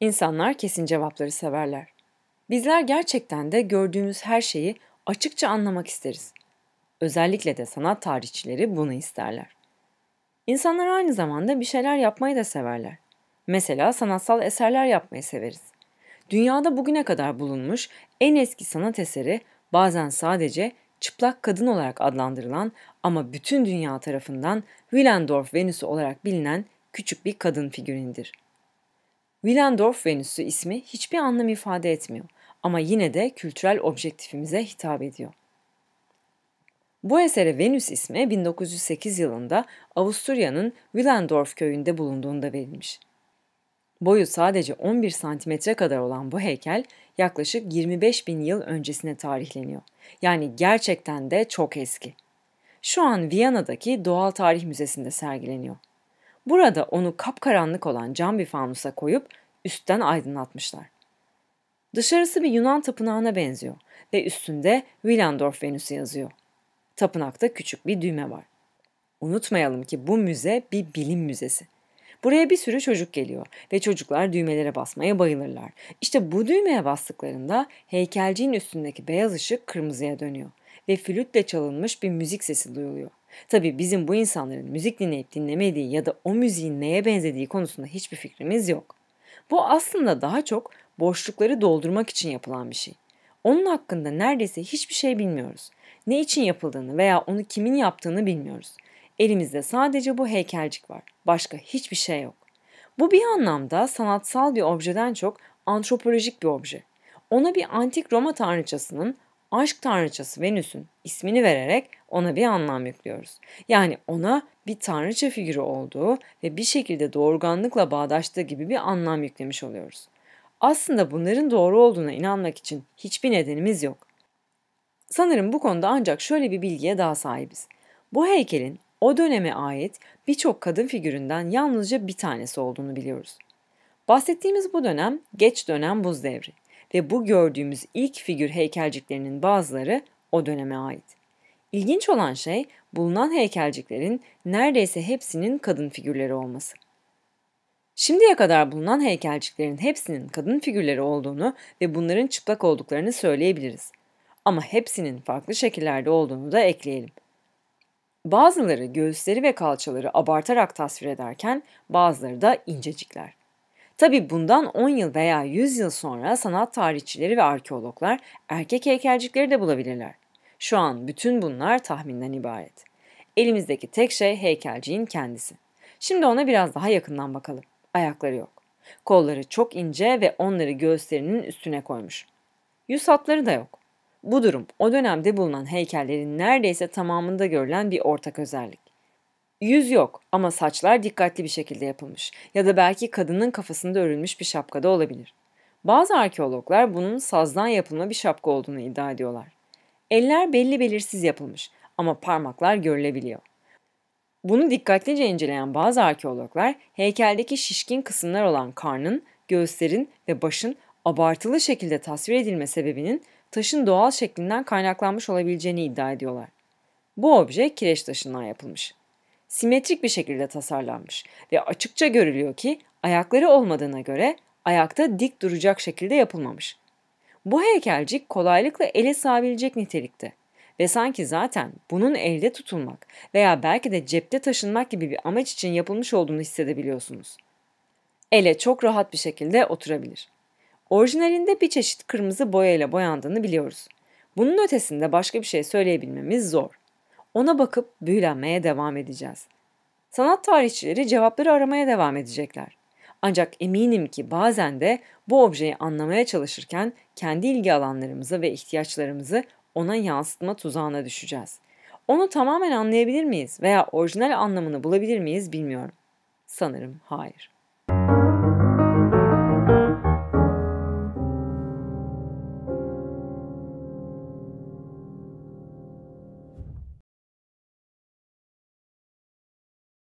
İnsanlar kesin cevapları severler. Bizler gerçekten de gördüğümüz her şeyi açıkça anlamak isteriz. Özellikle de sanat tarihçileri bunu isterler. İnsanlar aynı zamanda bir şeyler yapmayı da severler. Mesela sanatsal eserler yapmayı severiz. Dünyada bugüne kadar bulunmuş en eski sanat eseri bazen sadece çıplak kadın olarak adlandırılan ama bütün dünya tarafından Willendorf Venüsü olarak bilinen küçük bir kadın figüründür. Willendorf Venüsü ismi hiçbir anlam ifade etmiyor ama yine de kültürel objektifimize hitap ediyor. Bu esere Venüs ismi 1908 yılında Avusturya'nın Willendorf köyünde bulunduğunda verilmiş. Boyu sadece 11 santimetre kadar olan bu heykel yaklaşık 25 bin yıl öncesine tarihleniyor. Yani gerçekten de çok eski. Şu an Viyana'daki Doğal Tarih Müzesi'nde sergileniyor. Burada onu kapkaranlık olan cam bir fanusa koyup üstten aydınlatmışlar. Dışarısı bir Yunan tapınağına benziyor ve üstünde Willendorf Venüsü yazıyor. Tapınakta küçük bir düğme var. Unutmayalım ki bu müze bir bilim müzesi. Buraya bir sürü çocuk geliyor ve çocuklar düğmelere basmaya bayılırlar. İşte bu düğmeye bastıklarında heykelciğin üstündeki beyaz ışık kırmızıya dönüyor ve flütle çalınmış bir müzik sesi duyuluyor. Tabi bizim bu insanların müzik dinleyip dinlemediği ya da o müziğin neye benzediği konusunda hiçbir fikrimiz yok. Bu aslında daha çok boşlukları doldurmak için yapılan bir şey. Onun hakkında neredeyse hiçbir şey bilmiyoruz. Ne için yapıldığını veya onu kimin yaptığını bilmiyoruz. Elimizde sadece bu heykelcik var. Başka hiçbir şey yok. Bu bir anlamda sanatsal bir objeden çok antropolojik bir obje. Ona bir antik Roma tanrıçasının aşk tanrıçası Venüs'ün ismini vererek ona bir anlam yüklüyoruz. Yani ona bir tanrıça figürü olduğu ve bir şekilde doğurganlıkla bağdaştığı gibi bir anlam yüklemiş oluyoruz. Aslında bunların doğru olduğuna inanmak için hiçbir nedenimiz yok. Sanırım bu konuda ancak şöyle bir bilgiye daha sahibiz. Bu heykelin o döneme ait birçok kadın figüründen yalnızca bir tanesi olduğunu biliyoruz. Bahsettiğimiz bu dönem geç dönem buz devri ve bu gördüğümüz ilk figür heykelciklerinin bazıları o döneme ait. İlginç olan şey bulunan heykelciklerin neredeyse hepsinin kadın figürleri olması. Şimdiye kadar bulunan heykelciklerin hepsinin kadın figürleri olduğunu ve bunların çıplak olduklarını söyleyebiliriz. Ama hepsinin farklı şekillerde olduğunu da ekleyelim. Bazıları göğüsleri ve kalçaları abartarak tasvir ederken bazıları da incecikler. Tabi bundan 10 yıl veya 100 yıl sonra sanat tarihçileri ve arkeologlar erkek heykelcikleri de bulabilirler. Şu an bütün bunlar tahminden ibaret. Elimizdeki tek şey heykelciğin kendisi. Şimdi ona biraz daha yakından bakalım. Ayakları yok. Kolları çok ince ve onları göğüslerinin üstüne koymuş. Yüz hatları da yok. Bu durum o dönemde bulunan heykellerin neredeyse tamamında görülen bir ortak özellik. Yüz yok ama saçlar dikkatli bir şekilde yapılmış ya da belki kadının kafasında örülmüş bir şapkada olabilir. Bazı arkeologlar bunun sazdan yapılma bir şapka olduğunu iddia ediyorlar. Eller belli belirsiz yapılmış ama parmaklar görülebiliyor. Bunu dikkatlice inceleyen bazı arkeologlar heykeldeki şişkin kısımlar olan karnın, göğüslerin ve başın abartılı şekilde tasvir edilme sebebinin taşın doğal şeklinden kaynaklanmış olabileceğini iddia ediyorlar. Bu obje kireç taşından yapılmış simetrik bir şekilde tasarlanmış ve açıkça görülüyor ki ayakları olmadığına göre ayakta dik duracak şekilde yapılmamış. Bu heykelcik kolaylıkla ele sığabilecek nitelikte ve sanki zaten bunun elde tutulmak veya belki de cepte taşınmak gibi bir amaç için yapılmış olduğunu hissedebiliyorsunuz. Ele çok rahat bir şekilde oturabilir. Orijinalinde bir çeşit kırmızı boyayla boyandığını biliyoruz. Bunun ötesinde başka bir şey söyleyebilmemiz zor. Ona bakıp büyülenmeye devam edeceğiz. Sanat tarihçileri cevapları aramaya devam edecekler. Ancak eminim ki bazen de bu objeyi anlamaya çalışırken kendi ilgi alanlarımızı ve ihtiyaçlarımızı ona yansıtma tuzağına düşeceğiz. Onu tamamen anlayabilir miyiz veya orijinal anlamını bulabilir miyiz bilmiyorum. Sanırım hayır.